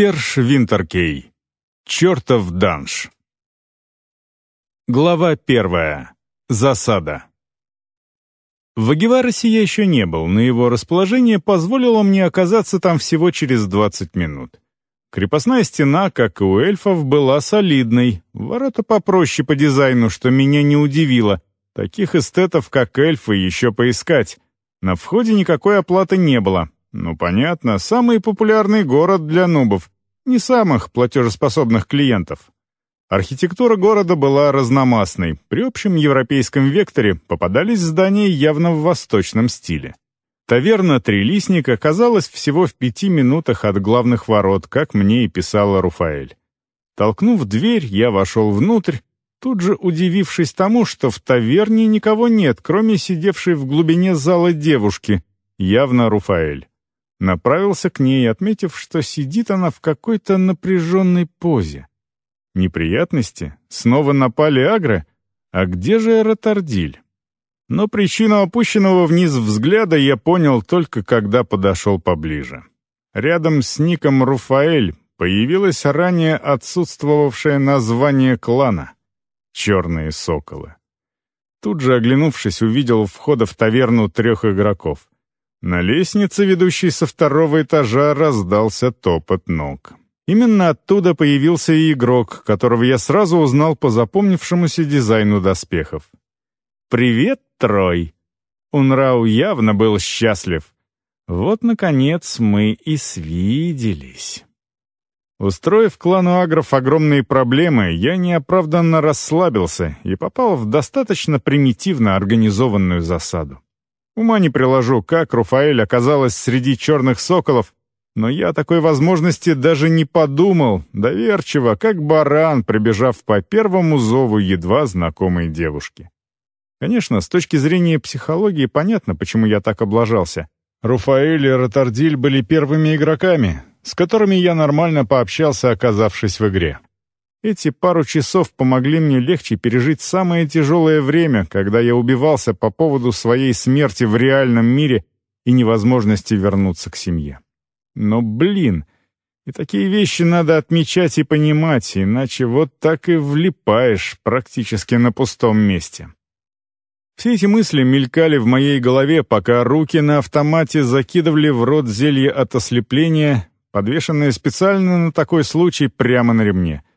Серж Винтеркей. Чертов данж. Глава первая. Засада. В Агеваросе я еще не был, но его расположение позволило мне оказаться там всего через 20 минут. Крепостная стена, как и у эльфов, была солидной, ворота попроще по дизайну, что меня не удивило. Таких эстетов, как эльфы, еще поискать. На входе никакой оплаты не было, ну, понятно, самый популярный город для нубов, не самых платежеспособных клиентов. Архитектура города была разномастной. При общем европейском векторе попадались здания явно в восточном стиле. Таверна «Трилистник» оказалась всего в пяти минутах от главных ворот, как мне и писала Руфаэль. Толкнув дверь, я вошел внутрь, тут же удивившись тому, что в таверне никого нет, кроме сидевшей в глубине зала девушки, явно Руфаэль. Направился к ней, отметив, что сидит она в какой-то напряженной позе. Неприятности? Снова напали агры? А где же Ротардиль? Но причину опущенного вниз взгляда я понял только когда подошел поближе. Рядом с ником Руфаэль появилось ранее отсутствовавшее название клана — «Черные соколы». Тут же, оглянувшись, увидел входа в таверну трех игроков. На лестнице, ведущей со второго этажа, раздался топот ног. Именно оттуда появился и игрок, которого я сразу узнал по запомнившемуся дизайну доспехов. «Привет, Трой!» Унрау явно был счастлив. Вот, наконец, мы и свиделись. Устроив клану агров огромные проблемы, я неоправданно расслабился и попал в достаточно примитивно организованную засаду. Ума не приложу, как Руфаэль оказалась среди черных соколов, но я такой возможности даже не подумал, доверчиво, как баран, прибежав по первому зову едва знакомой девушки. Конечно, с точки зрения психологии понятно, почему я так облажался. Руфаэль и Ротардиль были первыми игроками, с которыми я нормально пообщался, оказавшись в игре. Эти пару часов помогли мне легче пережить самое тяжелое время, когда я убивался по поводу своей смерти в реальном мире и невозможности вернуться к семье. Но, блин, и такие вещи надо отмечать и понимать, иначе вот так и влипаешь практически на пустом месте. Все эти мысли мелькали в моей голове, пока руки на автомате закидывали в рот зелье от ослепления, подвешенное специально на такой случай прямо на ремне —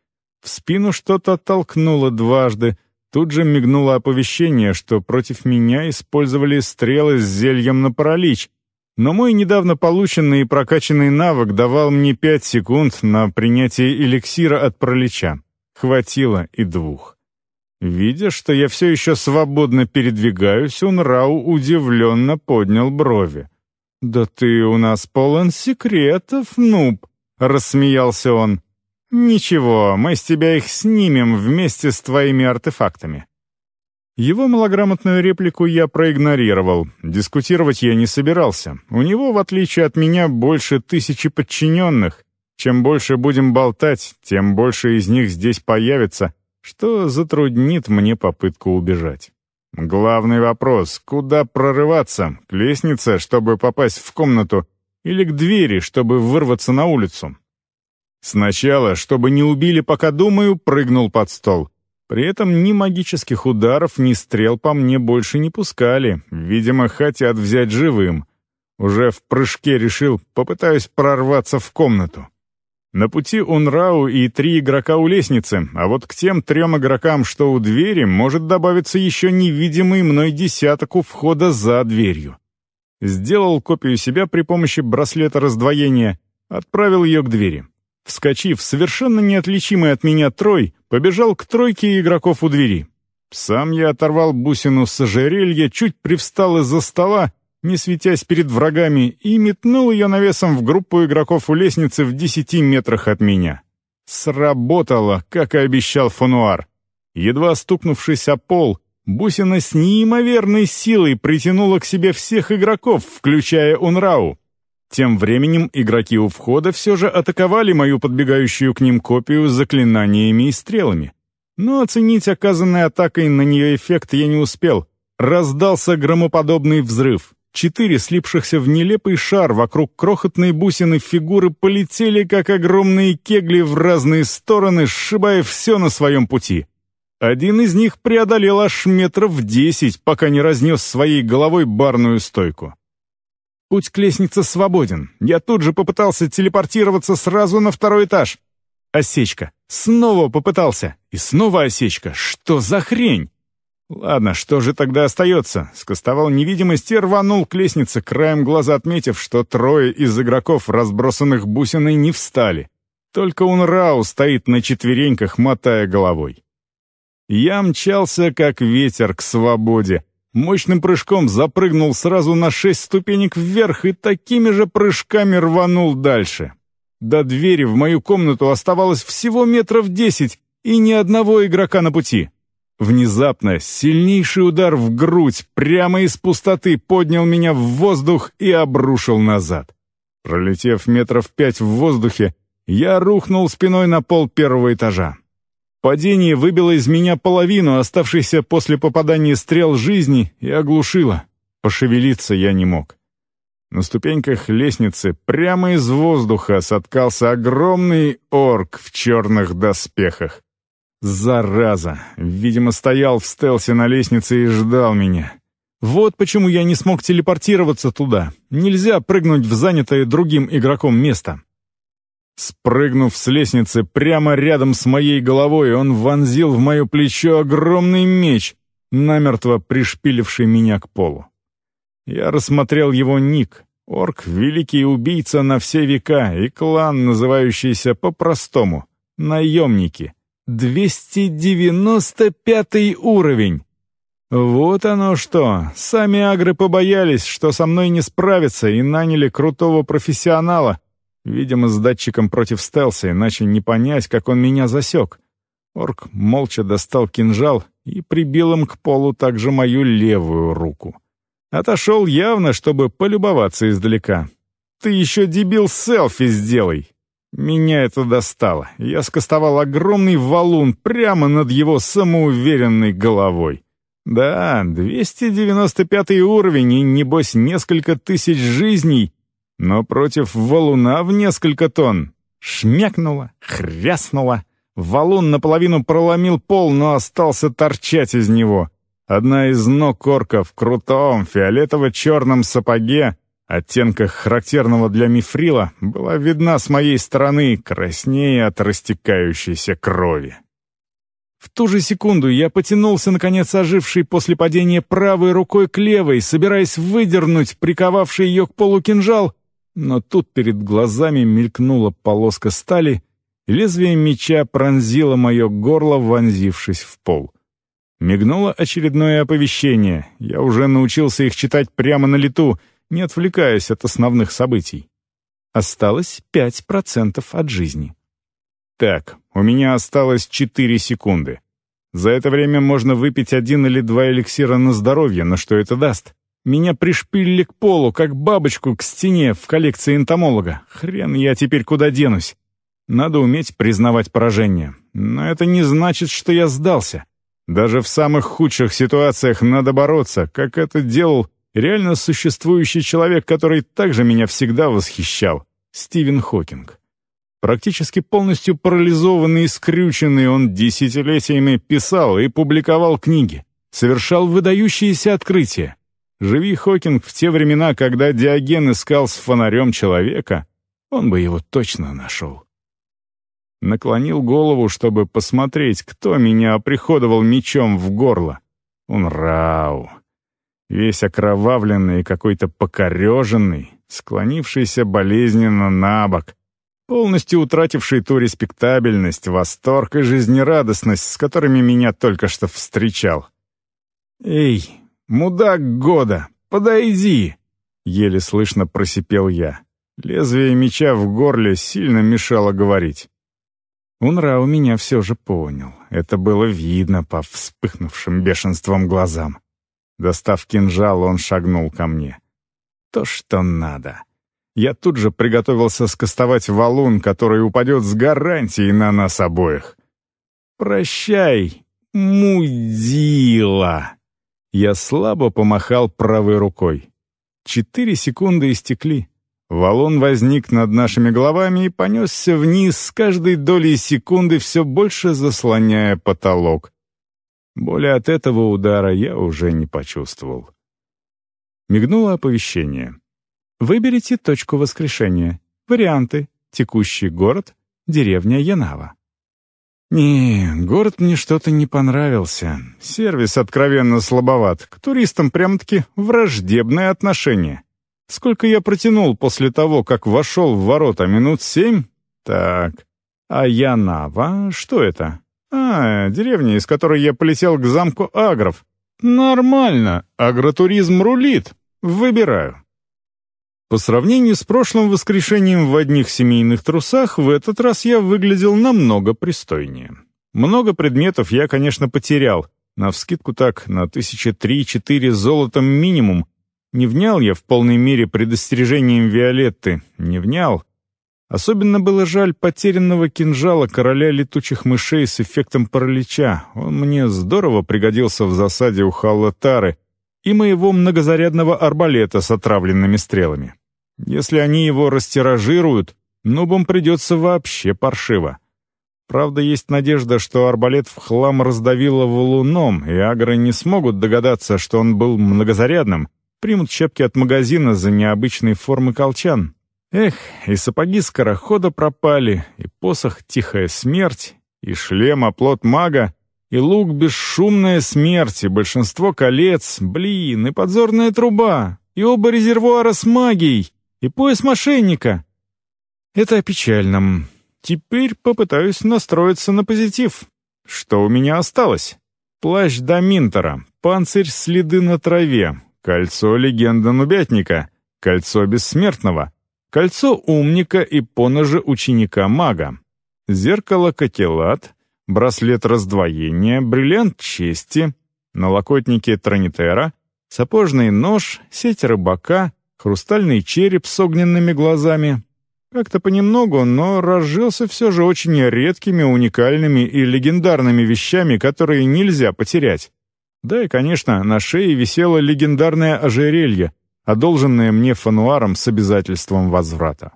в спину что-то оттолкнуло дважды, тут же мигнуло оповещение, что против меня использовали стрелы с зельем на паралич, но мой недавно полученный и прокачанный навык давал мне пять секунд на принятие эликсира от паралича. Хватило и двух. Видя, что я все еще свободно передвигаюсь, Унрау удивленно поднял брови. «Да ты у нас полон секретов, нуб!» — рассмеялся он. «Ничего, мы с тебя их снимем вместе с твоими артефактами». Его малограмотную реплику я проигнорировал. Дискутировать я не собирался. У него, в отличие от меня, больше тысячи подчиненных. Чем больше будем болтать, тем больше из них здесь появится, что затруднит мне попытку убежать. Главный вопрос — куда прорываться? К лестнице, чтобы попасть в комнату, или к двери, чтобы вырваться на улицу? Сначала, чтобы не убили, пока думаю, прыгнул под стол. При этом ни магических ударов, ни стрел по мне больше не пускали. Видимо, хотят взять живым. Уже в прыжке решил, попытаюсь прорваться в комнату. На пути Унрау и три игрока у лестницы, а вот к тем трем игрокам, что у двери, может добавиться еще невидимый мной десяток у входа за дверью. Сделал копию себя при помощи браслета раздвоения, отправил ее к двери. Вскочив, совершенно неотличимый от меня Трой побежал к тройке игроков у двери. Сам я оторвал бусину с ожерелья, чуть привстал из-за стола, не светясь перед врагами, и метнул ее навесом в группу игроков у лестницы в десяти метрах от меня. Сработало, как и обещал Фануар. Едва стукнувшись о пол, бусина с неимоверной силой притянула к себе всех игроков, включая Унрау. Тем временем игроки у входа все же атаковали мою подбегающую к ним копию с заклинаниями и стрелами. Но оценить оказанной атакой на нее эффект я не успел. Раздался громоподобный взрыв. Четыре слипшихся в нелепый шар вокруг крохотной бусины фигуры полетели, как огромные кегли в разные стороны, сшибая все на своем пути. Один из них преодолел аж метров десять, пока не разнес своей головой барную стойку. Путь к лестнице свободен. Я тут же попытался телепортироваться сразу на второй этаж. Осечка. Снова попытался. И снова осечка. Что за хрень? Ладно, что же тогда остается? Скостовал невидимость и рванул к лестнице, краем глаза отметив, что трое из игроков, разбросанных бусиной, не встали. Только Рау стоит на четвереньках, мотая головой. Я мчался, как ветер, к свободе мощным прыжком запрыгнул сразу на шесть ступенек вверх и такими же прыжками рванул дальше. До двери в мою комнату оставалось всего метров десять и ни одного игрока на пути. Внезапно сильнейший удар в грудь прямо из пустоты поднял меня в воздух и обрушил назад. Пролетев метров пять в воздухе, я рухнул спиной на пол первого этажа. Падение выбило из меня половину, оставшейся после попадания стрел жизни, и оглушило. Пошевелиться я не мог. На ступеньках лестницы прямо из воздуха соткался огромный орк в черных доспехах. Зараза! Видимо, стоял в стелсе на лестнице и ждал меня. Вот почему я не смог телепортироваться туда. Нельзя прыгнуть в занятое другим игроком место. Спрыгнув с лестницы прямо рядом с моей головой, он вонзил в мое плечо огромный меч, намертво пришпиливший меня к полу. Я рассмотрел его ник. Орк — великий убийца на все века и клан, называющийся по-простому — наемники. 295 уровень! Вот оно что! Сами агры побоялись, что со мной не справятся, и наняли крутого профессионала — Видимо, с датчиком против стелса, иначе не понять, как он меня засек. Орк молча достал кинжал и прибил им к полу также мою левую руку. Отошел явно, чтобы полюбоваться издалека. «Ты еще дебил селфи сделай!» Меня это достало. Я скостовал огромный валун прямо над его самоуверенной головой. Да, 295 уровень и, небось, несколько тысяч жизней но против валуна в несколько тонн. Шмякнуло, хряснуло. Валун наполовину проломил пол, но остался торчать из него. Одна из ног орка в крутом фиолетово-черном сапоге, оттенках характерного для мифрила, была видна с моей стороны, краснее от растекающейся крови. В ту же секунду я потянулся, наконец оживший после падения правой рукой к левой, собираясь выдернуть приковавший ее к полу кинжал, но тут перед глазами мелькнула полоска стали, и лезвие меча пронзило мое горло, вонзившись в пол. Мигнуло очередное оповещение. Я уже научился их читать прямо на лету, не отвлекаясь от основных событий. Осталось 5% от жизни. Так, у меня осталось 4 секунды. За это время можно выпить один или два эликсира на здоровье, но что это даст? Меня пришпилили к полу, как бабочку к стене в коллекции энтомолога. Хрен я теперь куда денусь. Надо уметь признавать поражение. Но это не значит, что я сдался. Даже в самых худших ситуациях надо бороться, как это делал реально существующий человек, который также меня всегда восхищал — Стивен Хокинг. Практически полностью парализованный и скрюченный, он десятилетиями писал и публиковал книги, совершал выдающиеся открытия, Живи Хокинг в те времена, когда Диоген искал с фонарем человека, он бы его точно нашел. Наклонил голову, чтобы посмотреть, кто меня оприходовал мечом в горло. Он рау. Весь окровавленный и какой-то покореженный, склонившийся болезненно на бок, полностью утративший ту респектабельность, восторг и жизнерадостность, с которыми меня только что встречал. «Эй!» «Мудак года! Подойди!» — еле слышно просипел я. Лезвие меча в горле сильно мешало говорить. Унра у меня все же понял. Это было видно по вспыхнувшим бешенством глазам. Достав кинжал, он шагнул ко мне. То, что надо. Я тут же приготовился скостовать валун, который упадет с гарантией на нас обоих. «Прощай, мудила!» Я слабо помахал правой рукой. Четыре секунды истекли. Валун возник над нашими головами и понесся вниз, с каждой долей секунды все больше заслоняя потолок. Боли от этого удара я уже не почувствовал. Мигнуло оповещение. Выберите точку воскрешения. Варианты. Текущий город. Деревня Янава. «Не, город мне что-то не понравился. Сервис откровенно слабоват. К туристам прям-таки враждебное отношение. Сколько я протянул после того, как вошел в ворота? Минут семь? Так. А Янава? Что это? А, деревня, из которой я полетел к замку Агров. Нормально. Агротуризм рулит. Выбираю». По сравнению с прошлым воскрешением в одних семейных трусах, в этот раз я выглядел намного пристойнее. Много предметов я, конечно, потерял. Навскидку так, на тысяча три-четыре золотом минимум. Не внял я в полной мере предостережением Виолетты. Не внял. Особенно было жаль потерянного кинжала короля летучих мышей с эффектом паралича. Он мне здорово пригодился в засаде у Халлатары и моего многозарядного арбалета с отравленными стрелами. Если они его растиражируют, нубам придется вообще паршиво. Правда, есть надежда, что арбалет в хлам раздавило валуном, и агры не смогут догадаться, что он был многозарядным, примут щепки от магазина за необычные формы колчан. Эх, и сапоги скорохода пропали, и посох «Тихая смерть», и шлем «Оплот мага», и лук «Бесшумная смерть», и большинство колец, блин, и подзорная труба, и оба резервуара с магией. И пояс мошенника. Это о печальном. Теперь попытаюсь настроиться на позитив. Что у меня осталось? Плащ Доминтора, панцирь следы на траве, кольцо легенда Нубятника, кольцо бессмертного, кольцо умника и поножи ученика-мага, зеркало Кателат, браслет раздвоения, бриллиант чести, налокотники Тронитера, сапожный нож, сеть рыбака, хрустальный череп с огненными глазами. Как-то понемногу, но разжился все же очень редкими, уникальными и легендарными вещами, которые нельзя потерять. Да и, конечно, на шее висело легендарное ожерелье, одолженное мне фануаром с обязательством возврата.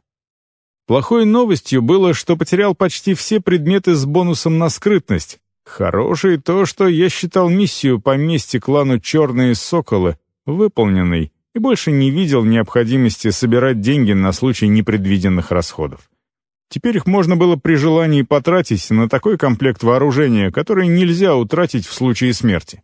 Плохой новостью было, что потерял почти все предметы с бонусом на скрытность. Хорошей то, что я считал миссию по мести клану «Черные соколы» выполненной, и больше не видел необходимости собирать деньги на случай непредвиденных расходов. Теперь их можно было при желании потратить на такой комплект вооружения, который нельзя утратить в случае смерти.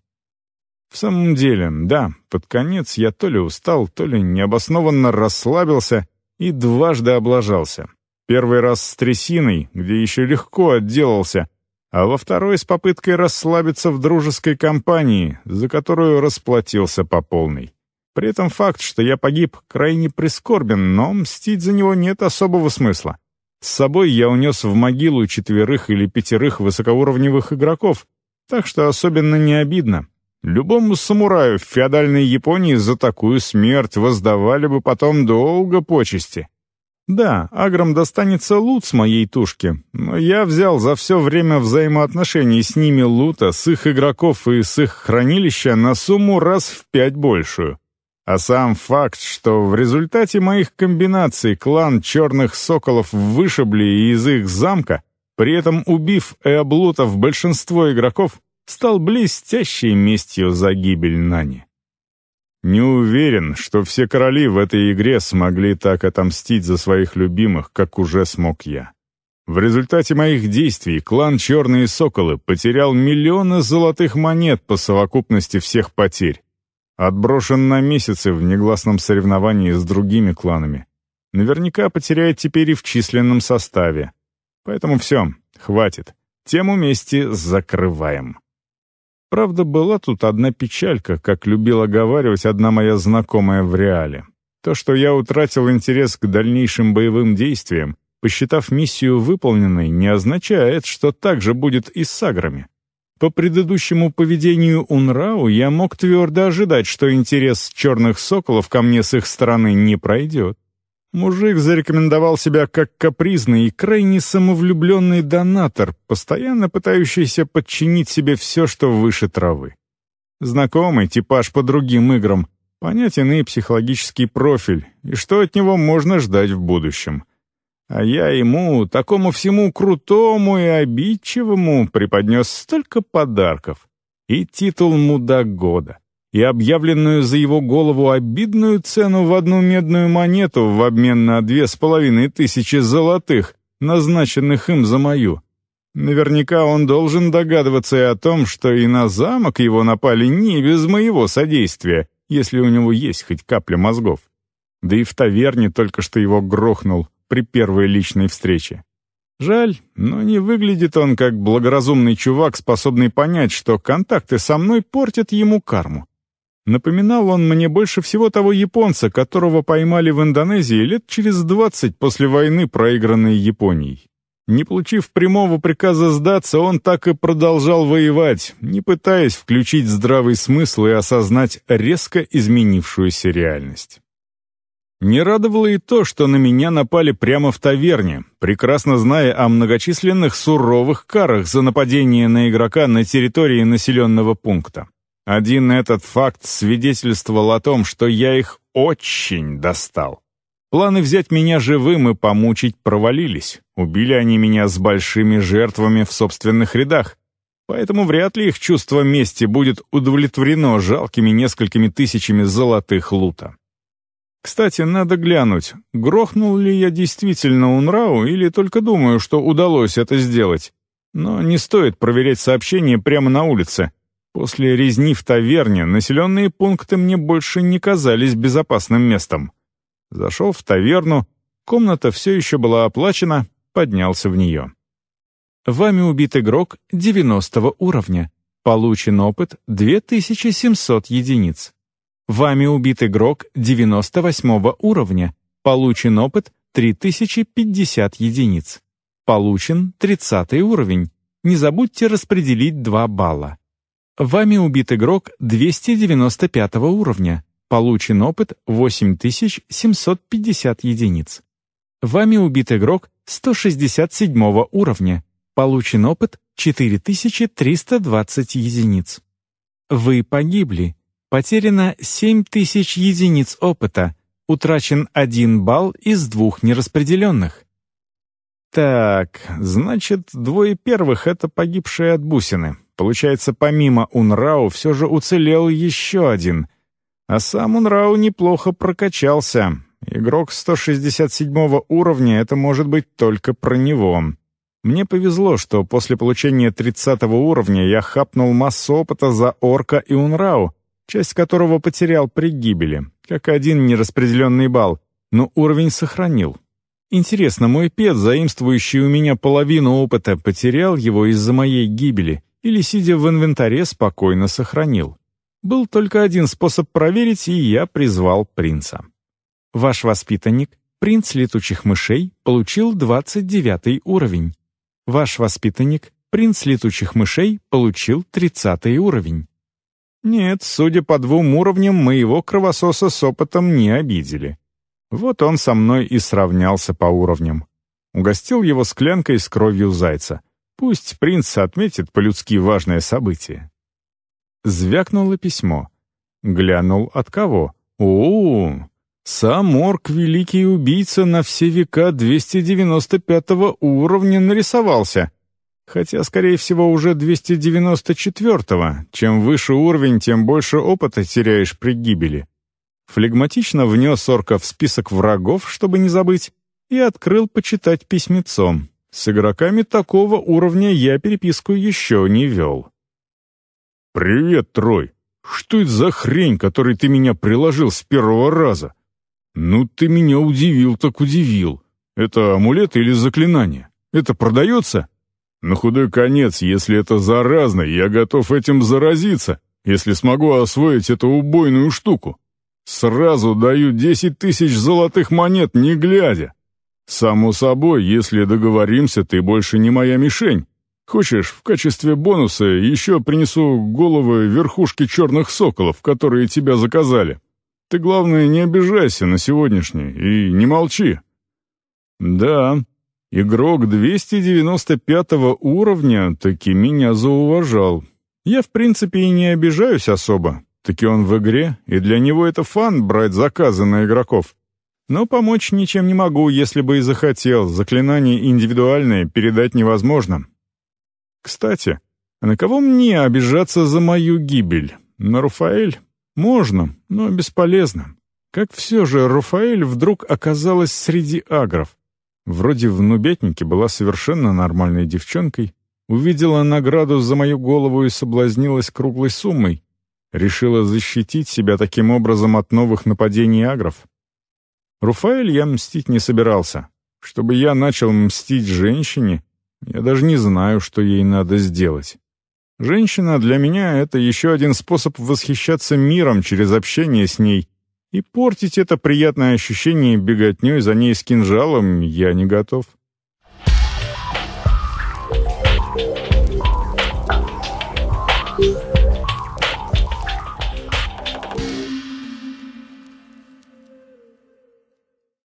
В самом деле, да, под конец я то ли устал, то ли необоснованно расслабился и дважды облажался. Первый раз с трясиной, где еще легко отделался, а во второй с попыткой расслабиться в дружеской компании, за которую расплатился по полной. При этом факт, что я погиб, крайне прискорбен, но мстить за него нет особого смысла. С собой я унес в могилу четверых или пятерых высокоуровневых игроков, так что особенно не обидно. Любому самураю в феодальной Японии за такую смерть воздавали бы потом долго почести. Да, аграм достанется лут с моей тушки, но я взял за все время взаимоотношений с ними лута, с их игроков и с их хранилища на сумму раз в пять большую. А сам факт, что в результате моих комбинаций клан черных соколов вышибли из их замка, при этом убив и облутав большинство игроков, стал блестящей местью за гибель Нани. Не уверен, что все короли в этой игре смогли так отомстить за своих любимых, как уже смог я. В результате моих действий клан «Черные соколы» потерял миллионы золотых монет по совокупности всех потерь, Отброшен на месяцы в негласном соревновании с другими кланами. Наверняка потеряет теперь и в численном составе. Поэтому все, хватит. Тему мести закрываем. Правда, была тут одна печалька, как любила говаривать одна моя знакомая в реале. То, что я утратил интерес к дальнейшим боевым действиям, посчитав миссию выполненной, не означает, что так же будет и с саграми. По предыдущему поведению Унрау я мог твердо ожидать, что интерес черных соколов ко мне с их стороны не пройдет. Мужик зарекомендовал себя как капризный и крайне самовлюбленный донатор, постоянно пытающийся подчинить себе все, что выше травы. Знакомый типаж по другим играм, понятен и психологический профиль, и что от него можно ждать в будущем. А я ему, такому всему крутому и обидчивому, преподнес столько подарков. И титул «Мудак года», и объявленную за его голову обидную цену в одну медную монету в обмен на две с половиной тысячи золотых, назначенных им за мою. Наверняка он должен догадываться и о том, что и на замок его напали не без моего содействия, если у него есть хоть капля мозгов. Да и в таверне только что его грохнул при первой личной встрече. Жаль, но не выглядит он как благоразумный чувак, способный понять, что контакты со мной портят ему карму. Напоминал он мне больше всего того японца, которого поймали в Индонезии лет через 20 после войны, проигранной Японией. Не получив прямого приказа сдаться, он так и продолжал воевать, не пытаясь включить здравый смысл и осознать резко изменившуюся реальность. Не радовало и то, что на меня напали прямо в таверне, прекрасно зная о многочисленных суровых карах за нападение на игрока на территории населенного пункта. Один этот факт свидетельствовал о том, что я их очень достал. Планы взять меня живым и помучить провалились. Убили они меня с большими жертвами в собственных рядах. Поэтому вряд ли их чувство мести будет удовлетворено жалкими несколькими тысячами золотых лута. Кстати, надо глянуть, грохнул ли я действительно Унрау или только думаю, что удалось это сделать. Но не стоит проверять сообщение прямо на улице. После резни в таверне населенные пункты мне больше не казались безопасным местом. Зашел в таверну, комната все еще была оплачена, поднялся в нее. Вами убит игрок 90 уровня. Получен опыт 2700 единиц. Вами убит игрок 98 уровня. Получен опыт 3050 единиц. Получен 30 уровень. Не забудьте распределить 2 балла. Вами убит игрок 295 уровня. Получен опыт 8750 единиц. Вами убит игрок 167 уровня. Получен опыт 4320 единиц. Вы погибли. Потеряно 7000 единиц опыта, утрачен 1 балл из двух нераспределенных. Так, значит, двое первых — это погибшие от бусины. Получается, помимо Унрау все же уцелел еще один. А сам Унрау неплохо прокачался. Игрок 167 уровня — это может быть только про него. Мне повезло, что после получения 30 уровня я хапнул массу опыта за Орка и Унрау, часть которого потерял при гибели, как один нераспределенный балл, но уровень сохранил. Интересно, мой пет, заимствующий у меня половину опыта, потерял его из-за моей гибели или, сидя в инвентаре, спокойно сохранил? Был только один способ проверить, и я призвал принца. Ваш воспитанник, принц летучих мышей, получил 29 уровень. Ваш воспитанник, принц летучих мышей, получил 30 уровень. Нет, судя по двум уровням, моего кровососа с опытом не обидели. Вот он со мной и сравнялся по уровням. Угостил его склянкой с кровью зайца. Пусть принц отметит по-людски важное событие. Звякнуло письмо. Глянул от кого. о, -о, -о Сам орк Великий Убийца на все века 295 уровня нарисовался — хотя, скорее всего, уже 294-го. Чем выше уровень, тем больше опыта теряешь при гибели. Флегматично внес орка в список врагов, чтобы не забыть, и открыл почитать письмецом. С игроками такого уровня я переписку еще не вел. «Привет, Трой! Что это за хрень, которой ты меня приложил с первого раза? Ну, ты меня удивил так удивил. Это амулет или заклинание? Это продается?» На худой конец, если это заразно, я готов этим заразиться, если смогу освоить эту убойную штуку. Сразу даю десять тысяч золотых монет, не глядя. Само собой, если договоримся, ты больше не моя мишень. Хочешь, в качестве бонуса еще принесу головы верхушки черных соколов, которые тебя заказали. Ты, главное, не обижайся на сегодняшний и не молчи». «Да, Игрок 295 уровня таки меня зауважал. Я, в принципе, и не обижаюсь особо. Таки он в игре, и для него это фан брать заказы на игроков. Но помочь ничем не могу, если бы и захотел. Заклинание индивидуальное передать невозможно. Кстати, на кого мне обижаться за мою гибель? На Руфаэль? Можно, но бесполезно. Как все же Руфаэль вдруг оказалась среди агров? вроде в Нубятнике была совершенно нормальной девчонкой, увидела награду за мою голову и соблазнилась круглой суммой, решила защитить себя таким образом от новых нападений агров. Руфаэль я мстить не собирался. Чтобы я начал мстить женщине, я даже не знаю, что ей надо сделать. Женщина для меня — это еще один способ восхищаться миром через общение с ней — и портить это приятное ощущение беготней за ней с кинжалом я не готов.